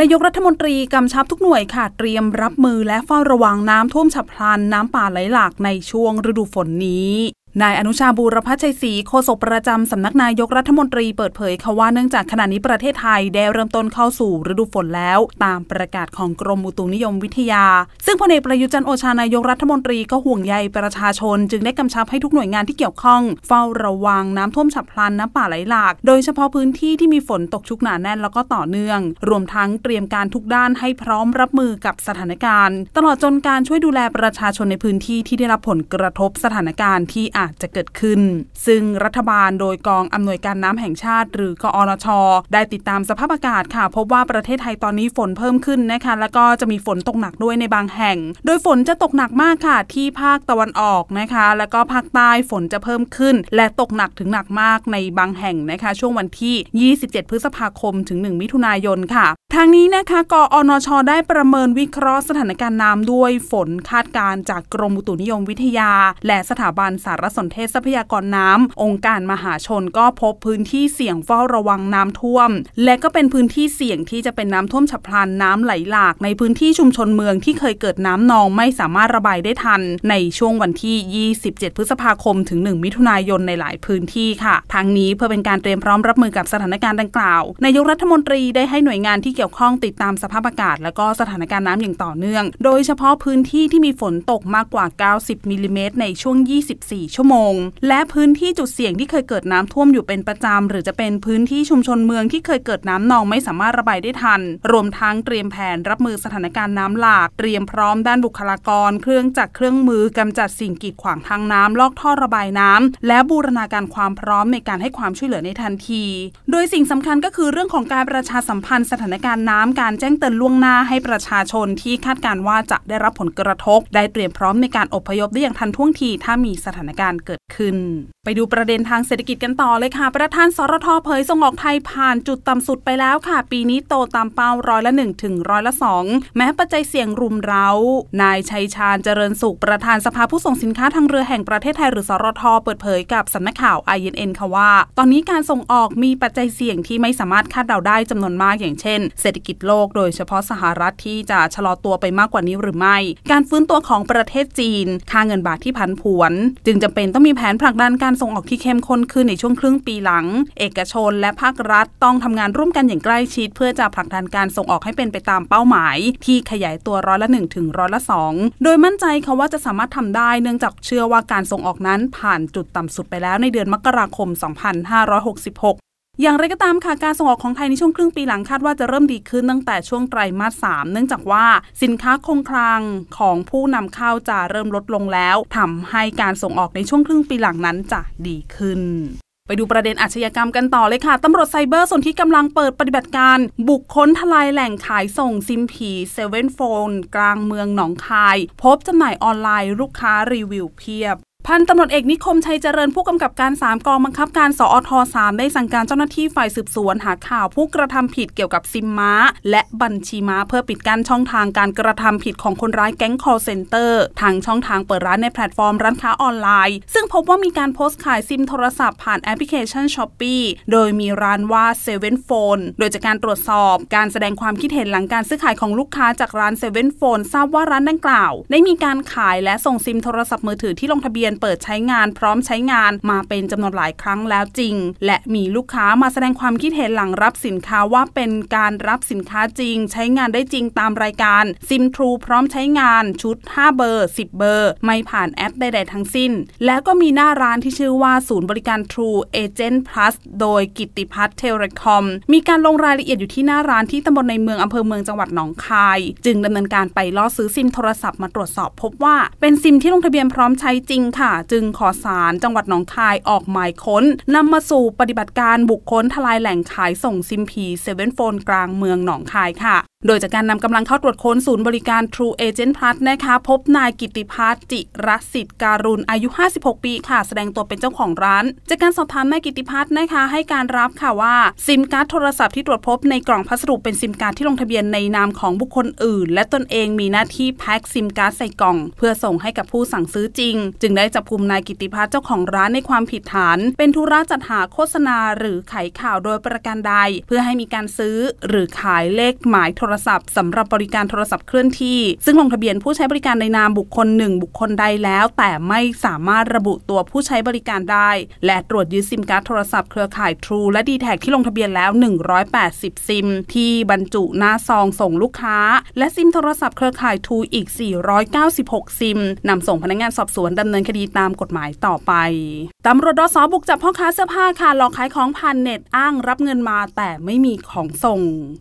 นายกรัฐมนตรีกำชับทุกหน่วยค่ะเตรียมรับมือและเฝ้าระวังน้ำท่วมฉับพลันน้ำป่าไหลหลากในช่วงฤดูฝนนี้นายอนุชาบูรพัชชัยศรีโฆษกประจำสำนักนายกรัฐมนตรีเปิดเผยค่ะว่าเนื่องจากขณะนี้ประเทศไทย ได้เริ่มต้นเข้าสู่ฤดูฝนแล้ว ตามประกาศของกรมอุตุนิยมวิทยา ซึ่งพลเอกประยุจันโอชานายกรัฐมนตรีก็ห่วงใยประชาชน จึงได้กำชับให้ทุกหน่วยงานที่เกี่ยวข้อง เฝ้าระวังน้ำท่วมฉับพลันน้ำป่าไหลหลาก โดยเฉพาะพื้นที่ที่มีฝนตกชุกหนาแน่นแล้วก็ต่อเนื่อง รวมทั้งเตรียมการทุกด้านให้พร้อมรับมือกับสถานการณ์ ตลอดจนการช่วยดูแลประชาชนในพื้นที่ที่ได้รับผลกระทบสถานการณ์ที่อาะาจจะเกิดขึ้น ซึ่งรัฐบาลโดยกองอำนวยการน้ำแห่งชาติ หรือกอนชได้ติดตามสภาพอากาศค่ะ พบว่าประเทศไทยตอนนี้ฝนเพิ่มขึ้นนะคะแล้วก็จะมีฝนตกหนักด้วยในบางแห่ง โดยฝนจะตกหนักมากค่ะที่ภาคตะวันออกนะคะแล้วก็ภาคใต้ฝนจะเพิ่มขึ้น และตกหนักถึงหนักมากในบางแห่งนะคะช่วงวันที่ 27 พฤษภาคม ถึง 1 มิถุนายนค่ะ ทางนี้นะคะกอนชได้ประเมินวิเคราะห์สถานการณ์น้ำด้วยฝนคาดการจากกรมอุตุนิยมวิทยา และสถาบันสารสนเทศทรัพยากรน้ำองค์การมหาชนก็พบพื้นที่เสี่ยงเฝ้าระวังน้ำท่วม และก็เป็นพื้นที่เสี่ยงที่จะเป็นน้ำท่วมฉับพลันน้ำไหลหลากในพื้นที่ชุมชนเมืองที่เคยเกิดน้ำนองไม่สามารถระบายได้ทัน ในช่วงวันที่ 27 พฤษภาคม ถึง 1 มิถุนายนในหลายพื้นที่ค่ะทางนี้เพื่อเป็นการเตรียมพร้อมรับมือกับสถานการณ์ดังกล่าวนายกรัฐมนตรีได้ให้หน่วยงานที่เกี่ยวข้องติดตามสภาพอากาศ และก็สถานการณ์น้ำอย่างต่อเนื่อง โดยเฉพาะพื้นที่ที่มีฝนตกมากกว่า 90มิลลิเมตรในช่วง 24 ชชั่วโมงและพื้นที่จุดเสี่ยงที่เคยเกิดน้ำท่วมอยู่เป็นประจำ หรือจะเป็นพื้นที่ชุมชนเมืองที่เคยเกิดน้ำนองไม่สามารถระบายได้ทัน รวมทั้งเตรียมแผน รับมือสถานการณ์น้ำหลากเตรียมพร้อม ด้านบุคลากรเครื่องจักรเครื่องมือ กำจัดสิ่งกีดขวางทางน้ำ ลอกท่อระบายน้ำ และบูรณาการความพร้อมในการให้ความช่วยเหลือในทันที โดยสิ่งสำคัญก็คือเรื่องของการประชาสัมพันธ์ สถานการณ์น้ำการแจ้งเตือนล่วงหน้าให้ประชาชนที่คาดการว่าจะได้รับผลกระทบได้เตรียมพร้อมในการอพยพได้อย่างทันท่วงทีถ้ามีสถานการณ์การเกิดขึ้น ไปดูประเด็นทางเศรษฐกิจกันต่อเลยค่ะ ประธานสรทเผยส่งออกไทยผ่านจุดต่ำสุดไปแล้วค่ะ ปีนี้โตตามเป้าร้อยละ1ถึงร้อยละ2แม้ปัจจัยเสี่ยงรุมเร้า นายชัยชาญเจริญสุข ประธานสภาผู้ส่งสินค้าทางเรือแห่งประเทศไทยหรือสรท เปิดเผยกับสำนักข่าว INN ค่ะว่า ตอนนี้การส่งออกมีปัจจัยเสี่ยงที่ไม่สามารถคาดเดาได้จำนวนมากอย่างเช่น เศรษฐกิจโลก โดยเฉพาะสหรัฐที่จะชะลอตัวไปมากกว่านี้หรือไม่ การฟื้นตัวของประเทศจีน ค่าเงินบาทที่ผันผวน จึงจำเป็นเป็นต้องมีแผนผลักดันการส่งออกที่เข้มข้นขึ้นในช่วงครึ่งปีหลัง เอกชนและภาครัฐต้องทำงานร่วมกันอย่างใกล้ชิดเพื่อจะผลักดันการส่งออกให้เป็นไปตามเป้าหมายที่ขยายตัวร้อยละ1ถึงร้อยละ2 โดยมั่นใจคขาว่าจะสามารถทำได้เนื่องจากเชื่อว่าการส่งออกนั้นผ่านจุดต่ำสุดไปแล้วในเดือนมกราคม 2566อย่างไรก็ตามค่ะการส่งออกของไทยในช่วงครึ่งปีหลังคาดว่าจะเริ่มดีขึ้นตั้งแต่ช่วงไตรมาสสามเนื่องจากว่าสินค้าคงคลังของผู้นำเข้าจะเริ่มลดลงแล้ว ทำให้การส่งออกในช่วงครึ่งปีหลังนั้นจะดีขึ้น ไปดูประเด็นอาชญากรรมกันต่อเลยค่ะตำรวจไซเบอร์ส่วนที่กำลังเปิดปฏิบัติการบุกค้นทลายแหล่งขายส่งซิมผีเซเว่นโฟนกลางเมืองหนองคาย พบจำหน่ายออนไลน์ลูกค้ารีวิวเพียบพันตำรวจเอกนิคมชัยเจริญผู้กำกับการ 3 กองบังคับการสอท3ได้สั่งการเจ้าหน้าที่ฝ่ายสืบสวน หาข่าวผู้กระทำผิดเกี่ยวกับซิมม้า และบัญชีม้าเพื่อปิดกั้นช่องทางการกระทำผิดของคนร้ายแก๊งคอร์เซนเตอร์ ทางช่องทางเปิดร้านในแพลตฟอร์มร้านค้าออนไลน์ ซึ่งพบว่ามีการโพสต์ขายซิมโทรศัพท์ผ่านแอปพลิเคชันช้อปปีโดยมีร้านว่าเซเว่นโฟนโดยจากการตรวจสอบการแสดงความคิดเห็นหลังการซื้อขายของลูกค้าจากร้านเซเว่นโฟนทราบว่าร้านดังกล่าวได้มีการขายและส่งซิมโทรศัพท์มือถือที่ลงทะเบียนเปิดใช้งานพร้อมใช้งานมาเป็นจำนวนหลายครั้งแล้วจริง และมีลูกค้ามาแสดงความคิดเห็นหลังรับสินค้าว่าเป็นการรับสินค้าจริงใช้งานได้จริงตามรายการซิมทรูพร้อมใช้งานชุด 5 เบอร์ 10 เบอร์ ไม่ผ่านแอปใดๆ ทั้งสิ้น แล้วก็มีหน้าร้านที่ชื่อว่า ศูนย์บริการ True Agent Plus โดยกิติพัฒน์เทเลคอมมีการลงรายละเอียดอยู่ที่หน้าร้านที่ตำบลในเมืองอำเภอเมืองจังหวัดหนองคาย จึงดำเนินการไปล่อซื้อซิมโทรศัพท์มาตรวจสอบพบว่า เป็นซิมที่ลงทะเบียนพร้อมใช้จริงค่ะ่ะจึงขอสารจังหวัดหนองคายออกหมายค้นนำมาสู่ปฏิบัติการบุคคลทลายแหล่งขายส่งซิมพีเซเว่นโฟนกลางเมืองหนองคายค่ะโดยจากการนำกำลังเข้าตรวจค้นศูนย์บริการ True Agent Plus นะคะพบนายกิติพัฒน์จิรสิทธิ์การุณอายุ 56 ปีค่ะแสดงตัวเป็นเจ้าของร้าน จากการสอบถามนายกิติพัฒน์นะคะให้การรับค่ะว่า ซิมการ์ดโทรศัพท์ที่ตรวจพบในกล่องพัสดุเป็นซิมการ์ดที่ลงทะเบียนในนามของบุคคลอื่น และตนเองมีหน้าที่แพ็คซิมการ์ดใส่กล่อง เพื่อส่งให้กับผู้สั่งซื้อจริง จึงได้จับกลุ่มนายกิติพัฒน์เจ้าของร้านในความผิดฐาน เป็นธุระจัดหาโฆษณาหรือขายข่าวโดยประการใด เพื่อให้มีการซื้อ หรือขายเลขหมายโทรรศัพท์สำหรับบริการโทรศัพท์เคลื่อนที่ซึ่งลงทะเบียนผู้ใช้บริการในนามบุคคลหนึ่งบุคคลใดแล้ว แต่ไม่สามารถระบุตัวผู้ใช้บริการได้ และตรวจยึดซิมการ์ดโทรศัพท์เครือข่าย True และ d t แทที่ลงทะเบียนแล้ว 180 ซิม ที่บรรจุหน้าซอง ส่งลูกค้า และซิมโทรศัพท์เครือข่าย True อีก496ซิมนำส่งพนักงานสอบสวนดำเนินคดีตามกฎหมายต่อไปตำรวจดสบุกจับพ่อค้าเสื้อผ้าค่ะหลอกขายของผ่านเน็ตอ้างรับเงินมา แต่ไม่มีของส่ง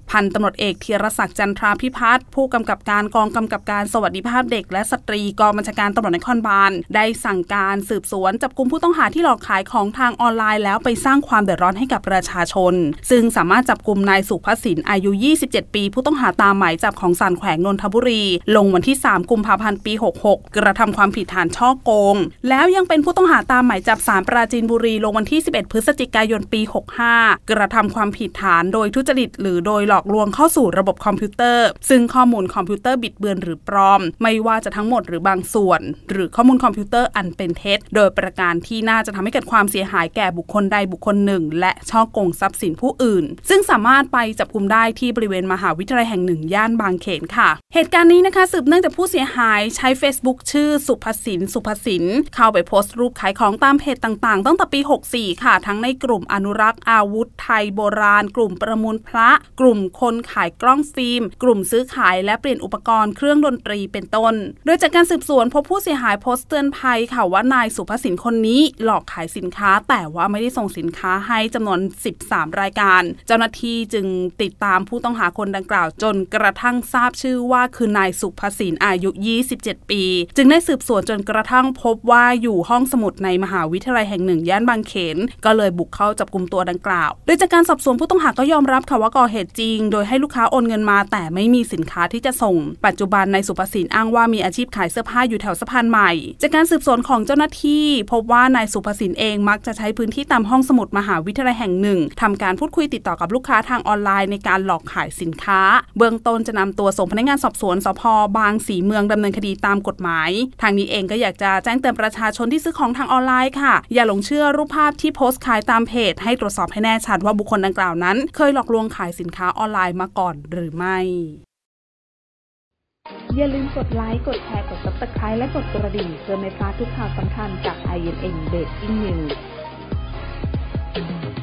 พันตำรวจเอกธีรศักดิ์จันทราพิพัฒน์ผู้กำกับการกองกำกับการสวัสดิภาพเด็กและสตรีกองบัญชาการตำรวจนครบาล ได้สั่งการสืบสวน จับกลุ่มผู้ต้องหาที่หลอกขายของทางออนไลน์ แล้วไปสร้างความเดือดร้อนให้กับประชาชน ซึ่งสามารถจับกลุ่มนายสุภศินอายุ 27 ปี ผู้ต้องหาตามหมายจับของศาลแขวงนนทบุรี ลงวันที่3กุมภาพันธ์ปี66กระทำความผิดฐานช่อโกง แล้วยังเป็นผู้ต้องหาตามหมายจับศาลปราจีนบุรี ลงวันที่ 11 พฤศจิกายนปี 65 กระทำความผิดฐานโดยทุจริตหรือโดยหลอกลวงเข้าสู่ระบบคอมพิวเตอร์ซึ่งข้อมูลคอมพิวเตอร์บิดเบือนหรือปลอม ไม่ว่าจะทั้งหมดหรือบางส่วน หรือข้อมูลคอมพิวเตอร์อันเป็นเท็จ โดยประการที่น่าจะทำให้เกิดความเสียหายแก่บุคคลใดบุคคลหนึ่ง และช่อโกง ทรัพย์สินผู้อื่น ซึ่งสามารถไปจับกุมได้ที่บริเวณ มหาวิทยาลัยแห่งหนึ่งย่านบางเขนค่ะ เหตุการณ์นี้นะคะ สืบเนื่องจากผู้เสียหายใช้ Facebook ชื่อสุภศิน สุภศิน เข้าไปโพสต์รูปขายของตามเพจต่างๆตั้งแต่ปี 64 ค่ะ ทั้งในกลุ่มอนุรักษ์อาวุธ ไทยโบราณ กลุ่มประมูลพระ กลุ่มคนขายกล้องิล์มกลุ่มซื้อขายและเปลี่ยนอุปกรณ์เครื่องดนตรีเป็นต้น โดยจากการสืบสวนพบผู้เสียหายโพสต์เตือนภัยค่ะว่านายสุภสินคนนี้หลอกขายสินค้า แต่ว่าไม่ได้ส่งสินค้าให้จำนวน 13 รายการ เจ้าหน้าที่จึงติดตามผู้ต้องหาคนดังกล่าวจนกระทั่งทราบชื่อว่าคือนายสุภสินอายุ 27 ปี จึงได้สืบสวนจนกระทั่งพบว่าอยู่ห้องสมุดในมหาวิทยาลัยแห่งหนึ่งย่านบางเขน ก็เลยบุกเข้าจับกลุ่มตัวดังกล่าวโดยจากการสอบสวนผู้ต้องหาก็ยอมรับค่ะว่าก่อเหตุจริง โดยให้ลูกค้าโอนเงินมาแต่ไม่มีสินค้าที่จะส่งปัจจุบันนายสุภสินอ้างว่ามีอาชีพขายเสื้อผ้าอยู่แถวสะพานใหม่จากการสืบสวนของเจ้าหน้าที่ พบว่านายสุภสินเองมักจะใช้พื้นที่ตามห้องสมุดมหาวิทยาลัยแห่งหนึ่ง ทำการพูดคุยติดต่อกับลูกค้าทางออนไลน์ในการหลอกขายสินค้า เบื้องต้นจะนำตัวส่งพนักงานสอบสวนสพบางสีเมืองดำเนินคดีตามกฎหมายทางนี้เองก็อยากจะแจ้งเตือนประชาชนที่ซื้อของทางออนไลน์ค่ะ อย่าหลงเชื่อรูปภาพที่โพสต์ขายตามเพจ ให้ตรวจสอบให้แน่ชัดว่าบุคคลดังกล่าวนั้นเคยหลอกลวงขายสินค้าออนไลน์มาก่อนหรือไม่อย่าลืมกดไลค์ กดแชร์ กด subscribe และกดกระดิ่งเพื่อไม่พลาดทุกข่าวสำคัญจาก i n n b r e a i n g News